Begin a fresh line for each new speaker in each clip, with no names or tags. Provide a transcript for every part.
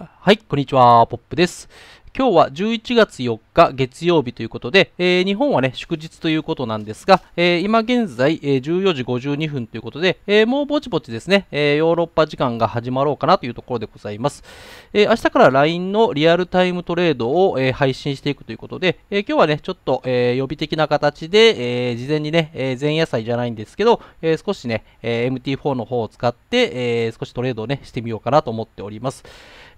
はい、こんにちは、ポップです。今日は11月4日月曜日ということで、えー、日本はね、祝日ということなんですが、えー、今現在、えー、14時52分ということで、えもうぼちぼちですね、えヨーロッパ時間が始まろうかなというところでございます。え明日から LINE のリアルタイムトレードを、え配信していくということで、え今日はね、ちょっと、え予備的な形で、え事前にね、え前夜祭じゃないんですけど、え少しね、え MT4 の方を使って、え少しトレードをね、してみようかなと思っております。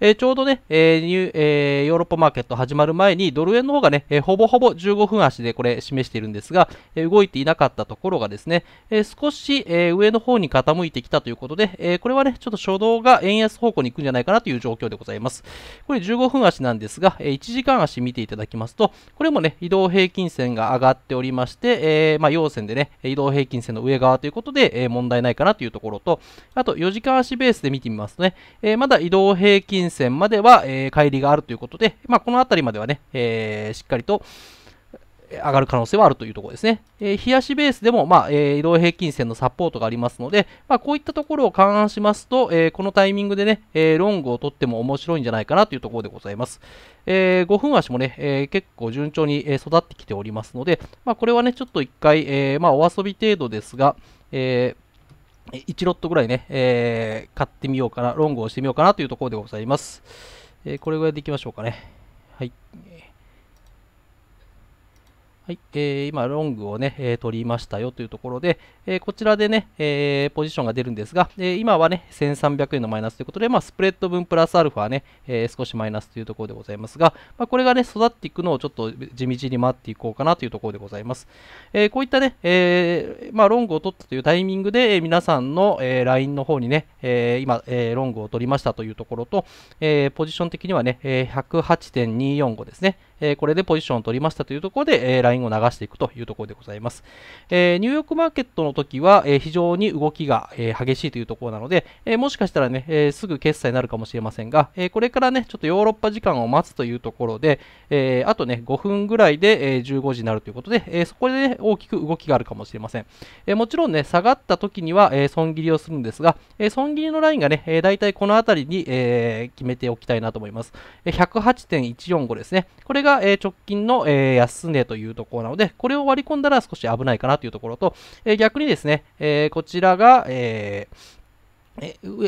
えー、ちょうどね、えーニュえー、ヨーロッパマーケット始まる前に、ドル円の方がね、えー、ほぼほぼ15分足でこれ示しているんですが、えー、動いていなかったところがですね、えー、少し、えー、上の方に傾いてきたということで、えー、これはね、ちょっと初動が円安方向に行くんじゃないかなという状況でございます。これ15分足なんですが、えー、1時間足見ていただきますと、これもね、移動平均線が上がっておりまして、えー、まあ、要線でね、移動平均線の上側ということで、えー、問題ないかなというところと、あと4時間足ベースで見てみますとね、えー、まだ移動平均線までは、えー、帰りがあるということで、まあ、この辺りまではね、えー、しっかりと上がる可能性はあるというところですね。えー、日足ベースでも、まあ、えー、移動平均線のサポートがありますので、まあ、こういったところを勘案しますと、えー、このタイミングでね、えロングを取っても面白いんじゃないかなというところでございます。え5分足もね、え結構順調に育ってきておりますので、まあ、これはね、ちょっと一回、えまあ、お遊び程度ですが、えー1ロットぐらいね、えー、買ってみようかな、ロングをしてみようかなというところでございます。えー、これぐらいでいきましょうかね。はい。はいえー、今、ロングをね、えー、取りましたよというところで、えー、こちらでね、えポジションが出るんですが、え今はね、1300円のマイナスということで、まあ、スプレッド分プラスアルファね、え少しマイナスというところでございますが、まあ、これがね、育っていくのをちょっと地道に待っていこうかなというところでございます。えこういったね、えまあ、ロングを取ったというタイミングで、え皆さんの、え LINE の方にね、え今、えロングを取りましたというところと、えポジション的にはね、え108.245ですね、えー、これでポジションを取りましたというところで、えー、ラインを流していくというところでございます。えー、ニューヨークマーケットの時は、え非常に動きが、え激しいというところなので、えもしかしたらね、えすぐ決済になるかもしれませんが、えこれからね、ちょっとヨーロッパ時間を待つというところで、えあとね、5分ぐらいで、え15時になるということで、えそこで、ね、大きく動きがあるかもしれません。えもちろんね、下がった時には、え損切りをするんですが、え損切りのラインがね、えー、大体この辺りに、え決めておきたいなと思います。108.145ですね。これがが、え直近の、え安値というところなので、これを割り込んだら少し危ないかなというところと、え逆にですね、えこちらが、え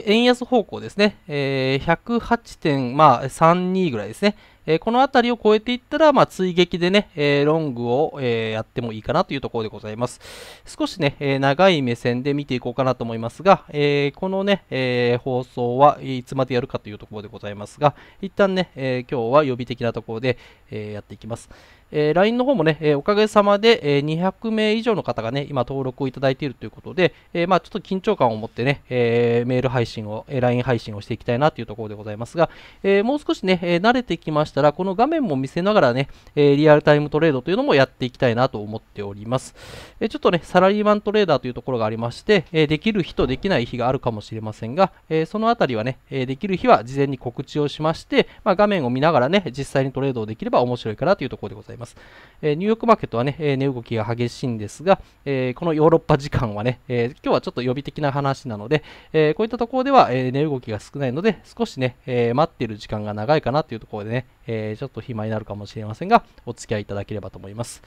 円安方向ですね、えー、108.32ぐらいですね、えー、この辺りを超えていったら、まあ、追撃でね、えー、ロングを、えー、やってもいいかなというところでございます。少しね、え長い目線で見ていこうかなと思いますが、えこのね、え放送はいつまでやるかというところでございますが、一旦ね、え今日は予備的なところで、えやっていきます。えー、LINE の方もね、えー、おかげさまで、えー、200名以上の方がね、今登録をいただいているということで、えー、まあちょっと緊張感を持ってね、えー、メール配信を、えー、LINE 配信をしていきたいなというところでございますが、えー、もう少しね、えー、慣れてきましたら、この画面も見せながらね、えー、リアルタイムトレードというのもやっていきたいなと思っております。えー、ちょっとね、サラリーマントレーダーというところがありまして、えー、できる日とできない日があるかもしれませんが、えー、そのあたりはね、えー、できる日は事前に告知をしまして、まあ、画面を見ながらね、実際にトレードをできれば面白いかなというところでございます。ます。えニューヨークマーケットはね、え値動きが激しいんですが、えこのヨーロッパ時間はね、え今日はちょっと予備的な話なので、えこういったところでは、え値動きが少ないので、少しね、え待っている時間が長いかなというところでね、えちょっと暇になるかもしれませんが、お付き合いいただければと思います。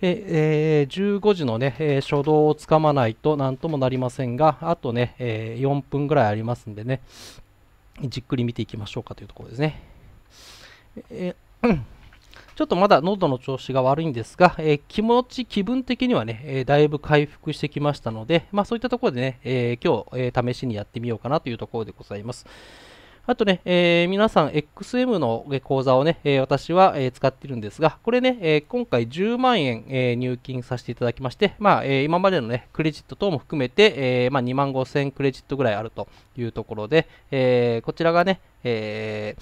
ええー、15時のね、えー、初動をつかまないと何ともなりませんが、あとね、えー、4分ぐらいありますんでね、じっくり見ていきましょうかというところですね。えーちょっとまだ喉の調子が悪いんですが、えー、気持ち、気分的にはね、えー、だいぶ回復してきましたので、まあ、そういったところでね、え今日、え試しにやってみようかなというところでございます。あとね、えー、皆さん XM の講座をね、えー、私は、えー、使っているんですが、これね、え今回10万円、え入金させていただきまして、まあ、え今までのね、クレジット等も含めて、えまあ、2万5千クレジットぐらいあるというところで、えこちらがね、え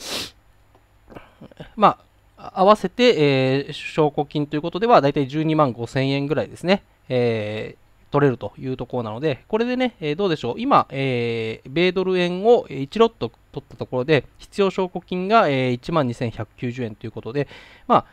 まあ、合わせて、えー、証拠金ということでは、だいたい12万5千円ぐらいですね、えー、取れるというところなので、これでね、えー、どうでしょう、今、えー、米ドル円を1ロット取ったところで、必要証拠金が、えー、12,190円ということで、まあ、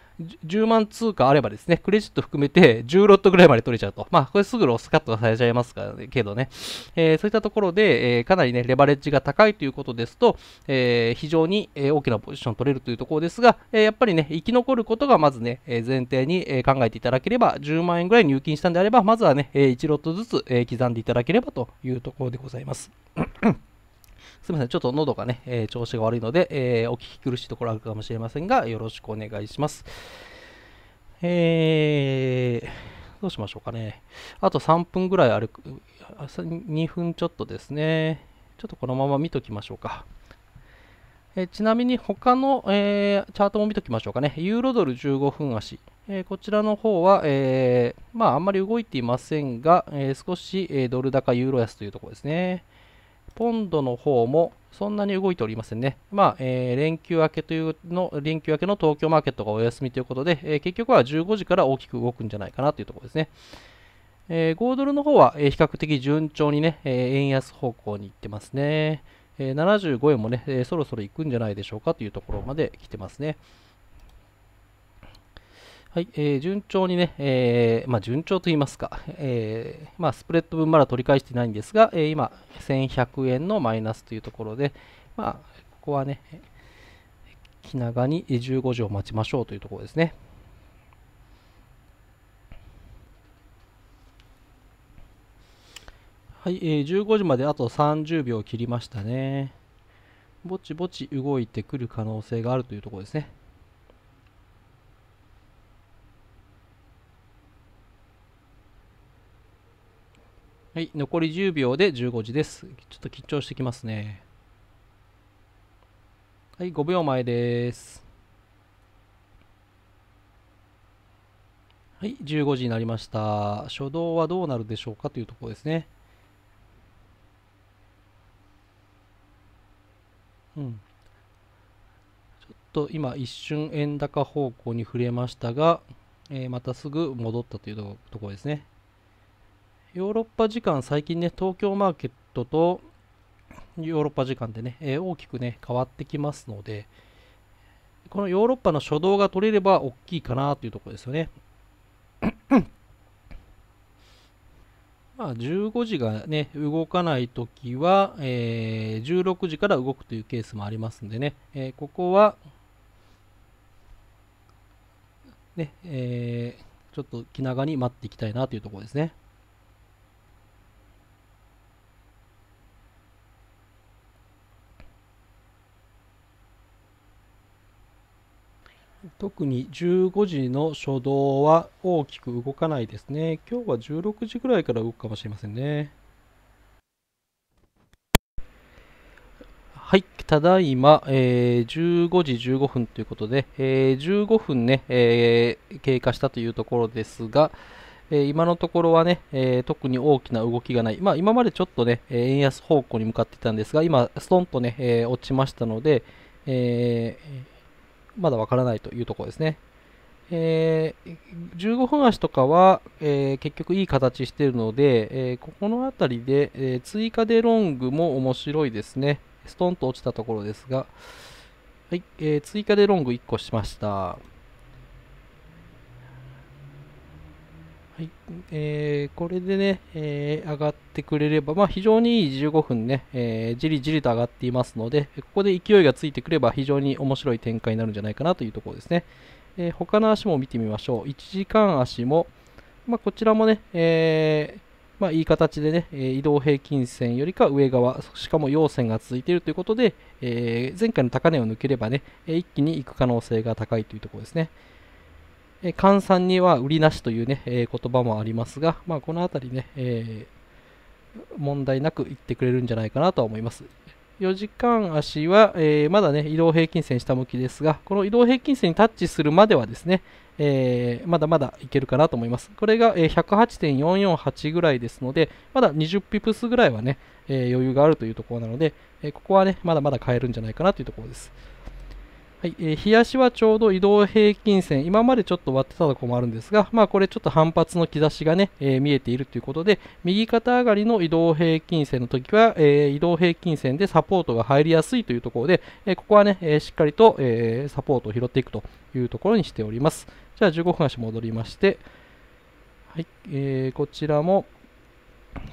10万通貨あればですね、クレジット含めて10ロットぐらいまで取れちゃうと。まあ、これすぐロスカットがされちゃいますから、ね、けどね、えー、そういったところで、えー、かなりね、レバレッジが高いということですと、えー、非常に、え大きなポジション取れるというところですが、えやっぱりね、生き残ることがまずね、え前提に、え考えていただければ、10万円ぐらい入金したんであれば、まずはね、え1ロットずつ、え刻んでいただければというところでございます。すみません、ちょっと喉がね、えー、調子が悪いので、えー、お聞き苦しいところあるかもしれませんが、よろしくお願いします。えー、どうしましょうかね。あと3分ぐらい歩く、2分ちょっとですね。ちょっとこのまま見ときましょうか。えちなみに他の、えー、チャートも見ときましょうかね。ユーロドル15分足。えー、こちらの方は、えー、まあ、あんまり動いていませんが、え少し、えドル高ユーロ安というところですね。ポンドの方もそんなに動いておりませんね。まあ、えー、連休明けというの、連休明けの東京マーケットがお休みということで、えー、結局は15時から大きく動くんじゃないかなというところですね。えー、5ドルの方は、え比較的順調にね、え円安方向に行ってますね。え75円もね、えそろそろ行くんじゃないでしょうかというところまで来てますね。はい、えー、順調にね、えー、まあ、順調と言いますか、えー、まあ、スプレッド分まだ取り返してないんですが、え今、1100円のマイナスというところで、まあ、ここはね、気長に15時を待ちましょうというところですね。はい、えー、15時まであと30秒切りましたね。ぼちぼち動いてくる可能性があるというところですね。はい、残り10秒で15時です。ちょっと緊張してきますね。はい、5秒前です。はい、15時になりました。初動はどうなるでしょうかというところですね。うん。ちょっと今一瞬円高方向に触れましたが、えー、またすぐ戻ったというところですね。ヨーロッパ時間、最近ね、東京マーケットとヨーロッパ時間でね、えー、大きくね、変わってきますので、このヨーロッパの初動が取れれば大きいかなというところですよね。まあ、15時がね、動かないときは、えー、16時から動くというケースもありますんでね、えー、ここは、ね、えー、ちょっと気長に待っていきたいなというところですね。特に15時の初動は大きく動かないですね。今日は16時ぐらいから動くかもしれませんね。はい、ただいま、えー、15時15分ということで、えー、15分ね、えー、経過したというところですが、え今のところはね、え特に大きな動きがない。まあ、今までちょっとね、円安方向に向かっていたんですが、今、ストンとね、え落ちましたので、えーまだわからないというところですね。えー、15分足とかは、えー、結局いい形しているので、えー、ここの辺りで、え追加でロングも面白いですね。ストンと落ちたところですが、はいえ追加でロング1個しました。はいえー、これでね、えー、上がってくれれば、まあ、非常にいい15分ね、えー、じりじりと上がっていますので、ここで勢いがついてくれば非常に面白い展開になるんじゃないかなというところですね。えー、他の足も見てみましょう。1時間足も、まあ、こちらもね、えーまあ、いい形でね、移動平均線よりか上側、しかも陽線が続いているということで、えー、前回の高値を抜ければね、一気に行く可能性が高いというところですね。えー、換算には売りなしというね、えー、言葉もありますが、まあ、このあたりね、えー、問題なく言ってくれるんじゃないかなとは思います。4時間足は、えー、まだね、移動平均線下向きですが、この移動平均線にタッチするまではですね、えー、まだまだいけるかなと思います。これが、えー、108.448ぐらいですので、まだ20ピプスぐらいはね、え余裕があるというところなので、えここはね、まだまだ買えるんじゃないかなというところです。はい、えー、日足はちょうど移動平均線、今までちょっと割ってたとこもあるんですが、まあこれちょっと反発の兆しがね、えー、見えているということで、右肩上がりの移動平均線の時は、えー、移動平均線でサポートが入りやすいというところで、えここはね、えしっかりと、えサポートを拾っていくというところにしております。じゃあ15分足戻りまして、はい、えこちらも、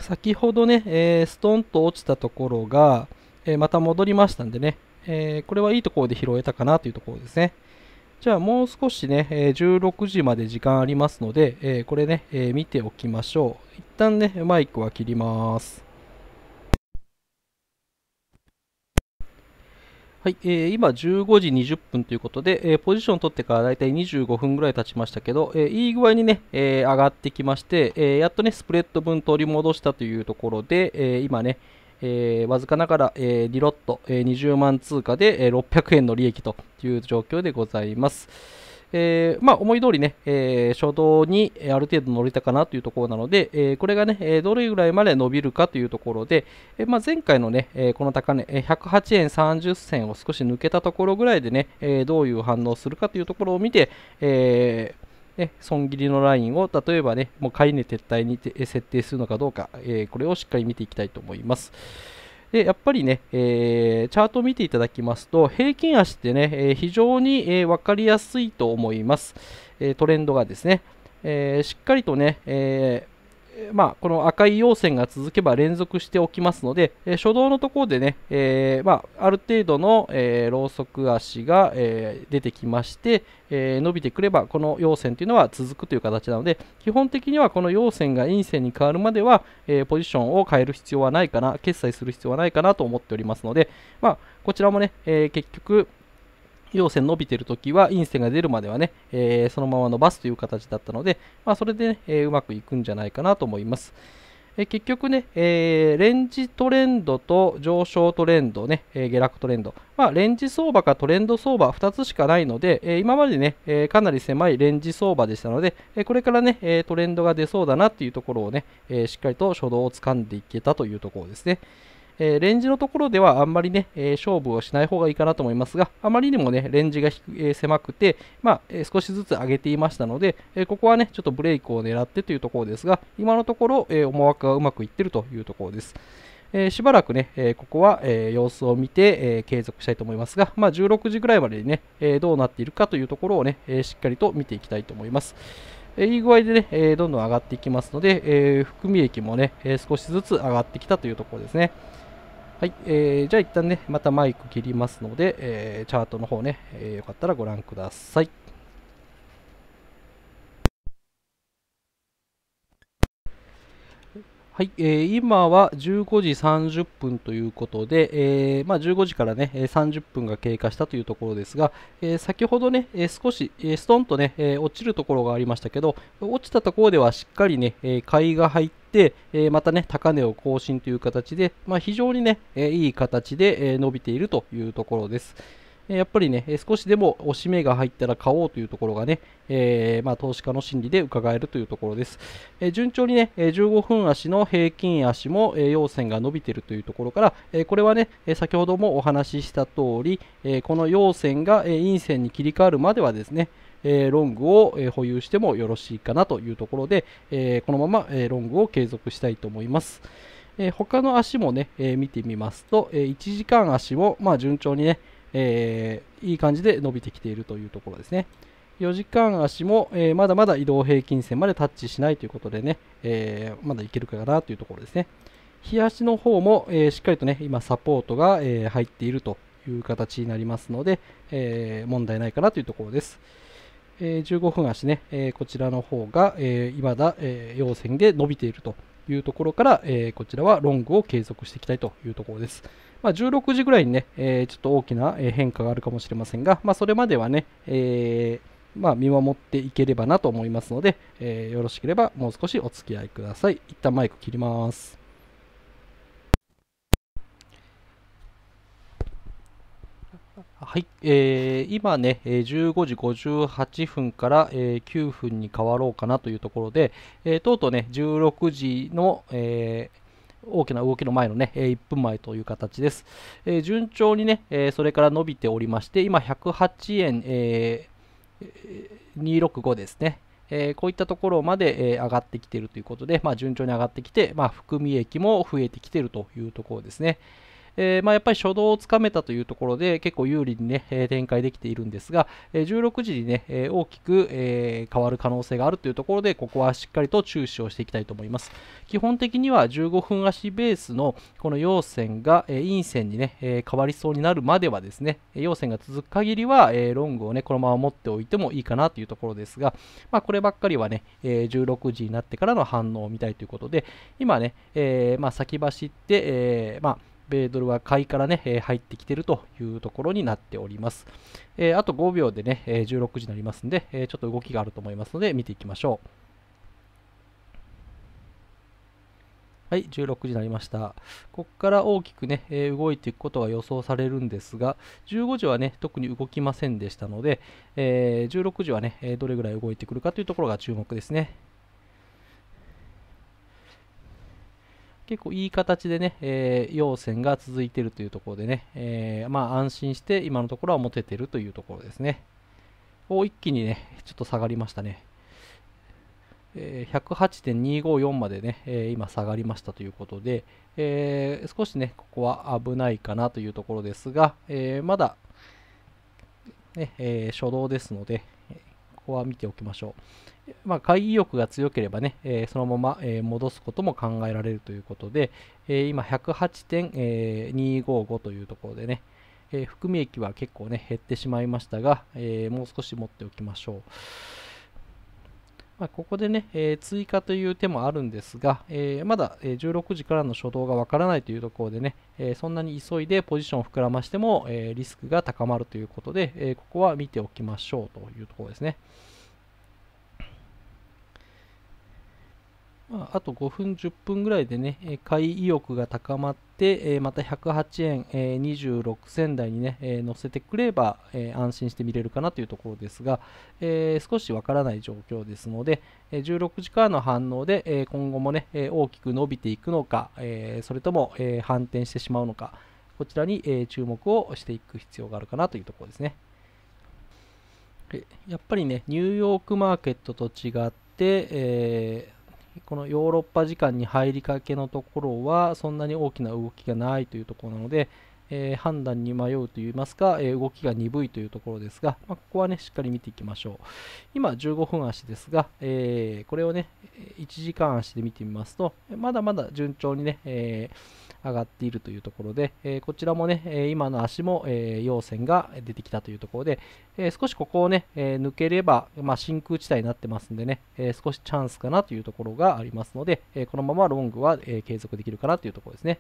先ほどね、えー、ストンと落ちたところが、えまた戻りましたんでね、えー、これはいいところで拾えたかなというところですね。じゃあもう少しね、え16時まで時間ありますので、えこれね、え見ておきましょう。一旦ね、マイクは切ります。はい、えー、今15時20分ということで、えー、ポジション取ってからだいたい25分ぐらい経ちましたけど、えー、いい具合にね、えー、上がってきまして、えやっとね、スプレッド分取り戻したというところで、え今ね、えー、わずかながら、えー、リロット、えー、20万通貨で、えー、600円の利益という状況でございます。えー、まあ、思い通りね、えー、初動にある程度乗れたかなというところなので、えー、これがね、どれぐらいまで伸びるかというところで、えまあ、前回のね、えこの高値、108円30銭を少し抜けたところぐらいでね、えどういう反応するかというところを見て、えーね、損切りのラインを例えばね、もう買い値撤退にて設定するのかどうか、えー、これをしっかり見ていきたいと思います。でやっぱりね、えー、チャートを見ていただきますと、平均足ってね、えー、非常に、えー、分かりやすいと思います。えトレンドがですね、えしっかりとね、えーまあ、この赤い陽線が続けば連続しておきますので、えー、初動のところでね、えー、まあ、ある程度の、えー、ローソク足が、え出てきまして、え伸びてくればこの陽線というのは続くという形なので基本的にはこの陽線が陰線に変わるまでは、えポジションを変える必要はないかな決済する必要はないかなと思っておりますので、まあ、こちらもね、え結局陽線伸びてるときは陰線が出るまではね、えー、そのまま伸ばすという形だったので、まあ、それでね、えー、うまくいくんじゃないかなと思います。えー、結局ね、えレンジトレンドと上昇トレンドね、え下落トレンド、まあ、レンジ相場かトレンド相場2つしかないので、え今までね、えかなり狭いレンジ相場でしたので、えこれからね、えトレンドが出そうだなっていうところをね、えしっかりと初動を掴んでいけたというところですね。えー、レンジのところではあんまりね、えー、勝負をしない方がいいかなと思いますが、あまりにもね、レンジが、えー、狭くて、まあ、え少しずつ上げていましたので、えここはね、ちょっとブレイクを狙ってというところですが、今のところ、え思惑がうまくいってるというところです。えしばらくね、えここは、え様子を見て、え継続したいと思いますが、まあ、16時ぐらいまでにね、えどうなっているかというところをね、えしっかりと見ていきたいと思います。えいい具合でね、えどんどん上がっていきますので、え含み益もね、え少しずつ上がってきたというところですね。はい、えー、じゃあ一旦ね、またマイク切りますので、えー、チャートの方ね、えー、よかったらご覧ください。はい、えー、今は15時30分ということで、えー、まあ、15時からね、30分が経過したというところですが、えー、先ほどね、え少し、えストンとね、え落ちるところがありましたけど、落ちたところではしっかりね、え買いが入ってで、、えまたね、高値を更新という形で、まあ、非常にね、えいい形で、え伸びているというところです。やっぱりね、少しでも押し目が入ったら買おうというところがね、えー、まあ、投資家の心理で伺えるというところです。えー、順調にね、15分足の平均足も、えー、陽線が伸びているというところから、えこれはね、先ほどもお話しした通り、えこの陽線が、え陰線に切り替わるまではですね、えロングを保有してもよろしいかなというところで、えこのままロングを継続したいと思います。え他の足もね、え見てみますと、え1時間足も、ま順調にね、えいい感じで伸びてきているというところですね。4時間足も、えまだまだ移動平均線までタッチしないということでね、えまだいけるかなというところですね。日足の方も、えしっかりとね、今サポートが、え入っているという形になりますので、え問題ないかなというところです。えー、15分足ね、えこちらの方が、えー、未だ、え陽線で伸びているというところから、えこちらはロングを継続していきたいというところです。まあ、16時ぐらいにね、えちょっと大きな変化があるかもしれませんが、まあ、それまではね、えまあ、見守っていければなと思いますので、えよろしければもう少しお付き合いください。一旦マイク切ります。はい、えー、今ね、15時58分から、えー、9分に変わろうかなというところで、えー、とうとうね、16時の、えー、大きな動きの前のね、1分前という形です。え順調にね、えそれから伸びておりまして、今108円、え265ですね。えこういったところまで、え上がってきているということで、まあ、順調に上がってきて、まあ、含み益も増えてきているというところですね。えー、まあ、やっぱり初動をつかめたというところで結構有利に、ね、展開できているんですが、え16時に、ね、大きく、え変わる可能性があるというところでここはしっかりと注視をしていきたいと思います。基本的には15分足ベースのこの陽線が、え陰線に、ねえ変わりそうになるまではですね陽線が続く限りは、えロングを、ね、このまま持っておいてもいいかなというところですが、まあ、こればっかりはね、え16時になってからの反応を見たいということで今ね、えまあ、先走って、えまあ米ドルは買いからね、え入ってきてるというところになっております。えあと5秒でね、え16時になりますんで、えちょっと動きがあると思いますので、見ていきましょう。はい、16時になりました。ここから大きくね、えー、動いていくことが予想されるんですが、15時はね、特に動きませんでしたので、えー、16時はね、どれぐらい動いてくるかというところが注目ですね。結構いい形でね、えー、陽線が続いてるというところでね、えー、まあ安心して今のところは持ててるというところですね。を一気にね、ちょっと下がりましたね。えー、108.254までね、えー、今下がりましたということで、えー、少しね、ここは危ないかなというところですが、えまだ、ね、え初動ですので、ここは見ておきましょう。まあ、買い意欲が強ければね、えー、そのまま、えー、戻すことも考えられるということで、えー、今108.255というところでね、え含み益は結構ね、減ってしまいましたが、えもう少し持っておきましょう。まあ、ここでね、え追加という手もあるんですが、えまだ16時からの初動がわからないというところでね、えそんなに急いでポジションを膨らましても、えリスクが高まるということで、えここは見ておきましょうというところですね。まあ、あと5分、10分ぐらいでね、え買い意欲が高まって、えまた108円、え26銭台にね、え乗せてくれば、え安心して見れるかなというところですが、え少しわからない状況ですので、え16時からの反応で、え今後もね、え大きく伸びていくのか、えそれとも、え反転してしまうのか、こちらに、え注目をしていく必要があるかなというところですね。やっぱりね、ニューヨークマーケットと違って、えーこのヨーロッパ時間に入りかけのところはそんなに大きな動きがないというところなので、えー、判断に迷うといいますか、えー、動きが鈍いというところですが、まあ、ここはね、しっかり見ていきましょう。今、15分足ですが、えー、これをね、1時間足で見てみますと、まだまだ順調にね、え上がっているというところで、えこちらもね、今の足も、え陽線が出てきたというところで、え少しここをね、え抜ければ、まあ、真空地帯になってますんでね、え少しチャンスかなというところがありますので、えこのままロングは、え継続できるかなというところですね。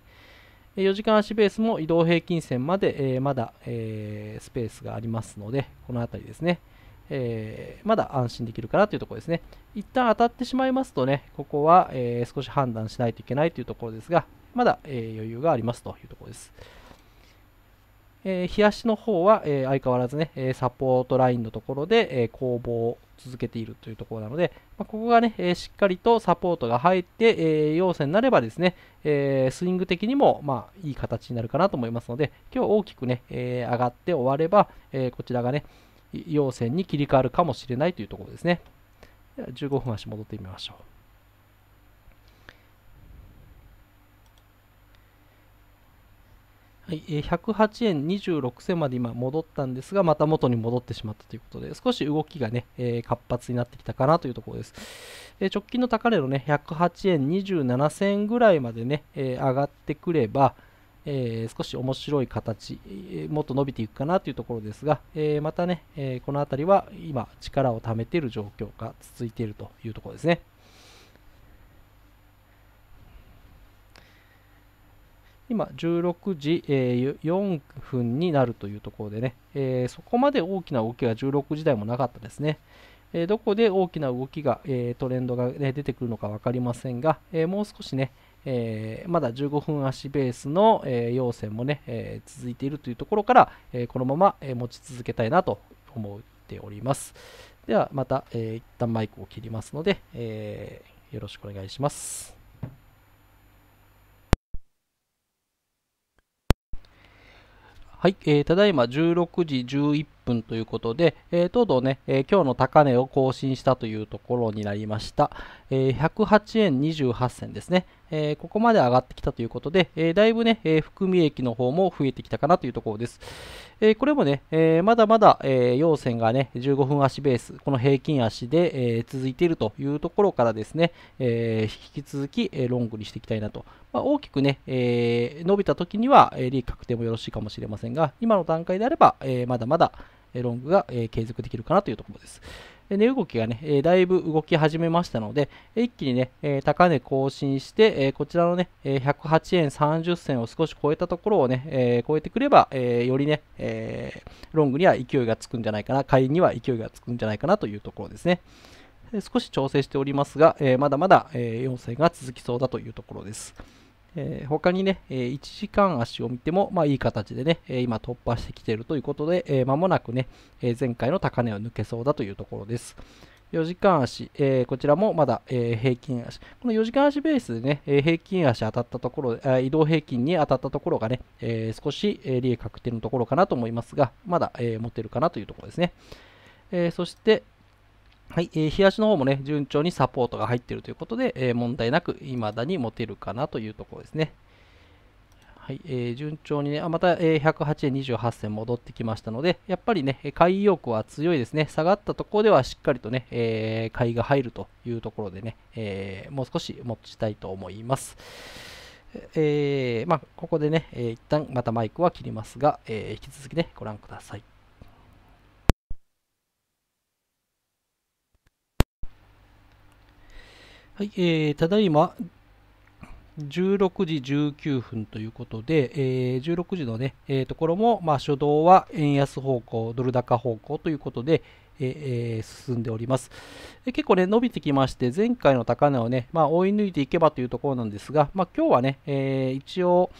4時間足ベースも移動平均線まで、えー、まだ、えー、スペースがありますので、この辺りですね、えー、まだ安心できるかなというところですね。一旦当たってしまいますとね、ここは、え少し判断しないといけないというところですが、まだ、え余裕がありますというところです。えー、冷やの方は、えー、相変わらずね、えサポートラインのところで、え攻防を続けているというところなので、まあ、ここがね、えしっかりとサポートが入って、え要線になればですね、えスイング的にも、まあ、いい形になるかなと思いますので、今日大きくね、え上がって終われば、えこちらがね、要線に切り替わるかもしれないというところですね。15分足戻ってみましょう。はい、108円26銭まで今戻ったんですが、また元に戻ってしまったということで、少し動きがね、えー、活発になってきたかなというところです。えー、直近の高値のね、108円27銭ぐらいまでね、えー、上がってくれば、え少し面白い形、えもっと伸びていくかなというところですが、えまたね、えこの辺りは今力を貯めている状況が続いているというところですね。今16時、え4分になるというところでね、えそこまで大きな動きが16時台もなかったですね。えどこで大きな動きが、えトレンドが、ね、出てくるのか分かりませんが、えもう少しね、えまだ15分足ベースの、え要線もね、え続いているというところから、えこのまま、え持ち続けたいなと思っております。ではまた、えー、一旦マイクを切りますので、えよろしくお願いします。はい、えー、ただいま16時11分ということで、えー、とうとうね、えー、今日の高値を更新したというところになりました。えー、108円28銭ですね。えー、ここまで上がってきたということで、えー、だいぶね、えー、含み益の方も増えてきたかなというところです。えこれもね、えまだまだ、え陽線がね、15分足ベース、この平均足で、え続いているというところからですね、え引き続き、えロングにしていきたいなと。まあ、大きくね、え伸びた時には、え利益確定もよろしいかもしれませんが、今の段階であれば、えまだまだ、ロングが継続できるかなというところです。値動きがね、えだいぶ動き始めましたので、一気にね、え高値更新して、えこちらのね、え108円30銭を少し超えたところをね、え超えてくれば、えよりね、えロングには勢いがつくんじゃないかな、買いには勢いがつくんじゃないかなというところですね。少し調整しておりますが、えまだまだ、えー、要請が続きそうだというところです。えー、他にね、えー、1時間足を見ても、まあ、いい形でね、えー、今突破してきているということで、えー、間もなくね、え前回の高値を抜けそうだというところです。4時間足、えこちらもまだ、え平均足。この4時間足ベースでね、え平均足当たったところ、移動平均に当たったところがね、え少し、え利益確定のところかなと思いますが、まだ、え持てるかなというところですね。えそして、はい、えー、東の方もね、順調にサポートが入っているということで、えー、問題なく未だに持てるかなというところですね。はい、えー、順調にね、あまた、えー、108円28銭戻ってきましたので、やっぱりね、買い意欲は強いですね。下がったところではしっかりとね、えー、買いが入るというところでね、えもう少し持ちたいと思います。えまあ、ここでね、えー、一旦またマイクは切りますが、え引き続きね、ご覧ください。はい、えー、ただいま16時19分ということで、えー、16時のね、えー、ところも、まあ、初動は円安方向、ドル高方向ということで、えー、進んでおりますで。結構ね、伸びてきまして、前回の高値をね、まあ、追い抜いていけばというところなんですが、まあ、今日はね、えー、一応、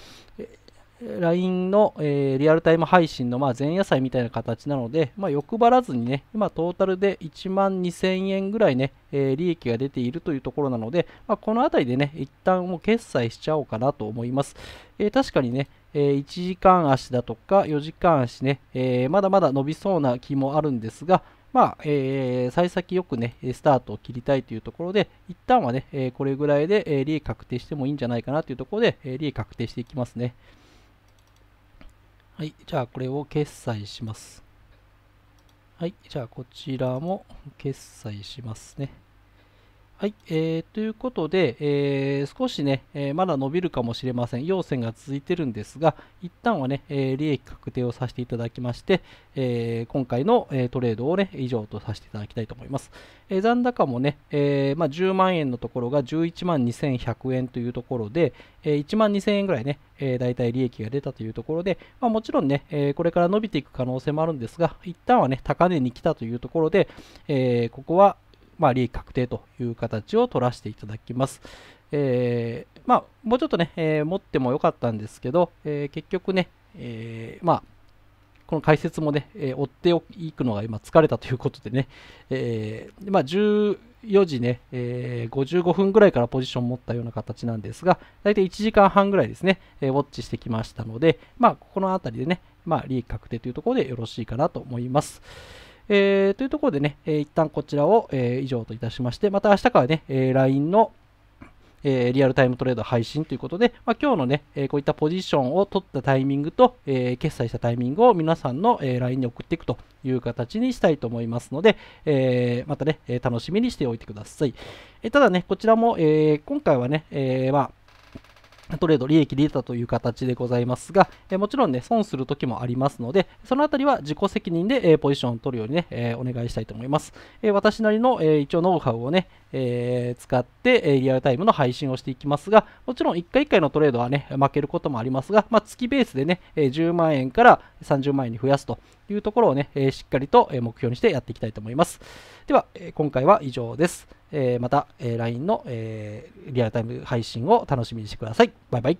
LINE の、えー、リアルタイム配信の、まあ、前夜祭みたいな形なので、まあ、欲張らずにね、今トータルで1万2000円ぐらいね、えー、利益が出ているというところなので、まあ、このあたりでね、一旦もう決済しちゃおうかなと思います。えー、確かにね、え1時間足だとか4時間足ね、えまだまだ伸びそうな気もあるんですが、まあ、えー、幸先よくね、スタートを切りたいというところで、一旦はね、えこれぐらいで、え利益確定してもいいんじゃないかなというところで、え利益確定していきますね。はい、じゃあこれを決済します。はい、じゃあこちらも決済しますね。はい、えー、ということで、えー、少しね、えー、まだ伸びるかもしれません。要線が続いてるんですが、一旦はね、え利益確定をさせていただきまして、え今回の、えトレードをね、以上とさせていただきたいと思います。え残高もね、えまあ、10万円のところが11万2100円というところで、え1万2000円ぐらいね、えー、たい利益が出たというところで、まあ、もちろんね、えこれから伸びていく可能性もあるんですが、一旦はね、高値に来たというところで、えここは、まあ、利益確定という形を取らせていただきます。えー、まあ、もうちょっとね、えー、持ってもよかったんですけど、えー、結局ね、えまあ、この解説もね、え追っていくのが今疲れたということでね、えまあ、14時ね、え55分ぐらいからポジション持ったような形なんですが、大体1時間半ぐらいですね、えウォッチしてきましたので、まあ、ここの辺りでね、まあ、利益確定というところでよろしいかなと思います。えー、というところでね、えー、一旦こちらを、えー、以上といたしまして、また明日からね、えー、LINE のえー、リアルタイムトレード配信ということで、まあ、今日のね、えー、こういったポジションを取ったタイミングと、えー、決済したタイミングを皆さんの、え LINE に送っていくという形にしたいと思いますので、えまたね、え楽しみにしておいてください。えただね、こちらも、え今回はね、えまあトレード利益出たという形でございますが、えもちろんね、損する時もありますので、そのあたりは自己責任で、えポジションを取るようにね、えお願いしたいと思います。え私なりの、え一応ノウハウをね、え使って、えリアルタイムの配信をしていきますが、もちろん1回1回のトレードはね、負けることもありますが、まあ、月ベースでね、え10万円から30万円に増やすというところをね、えしっかりと目標にしてやっていきたいと思います。では、え今回は以上です。えまた、え LINE の、えリアルタイム配信を楽しみにしてください。バイバイ。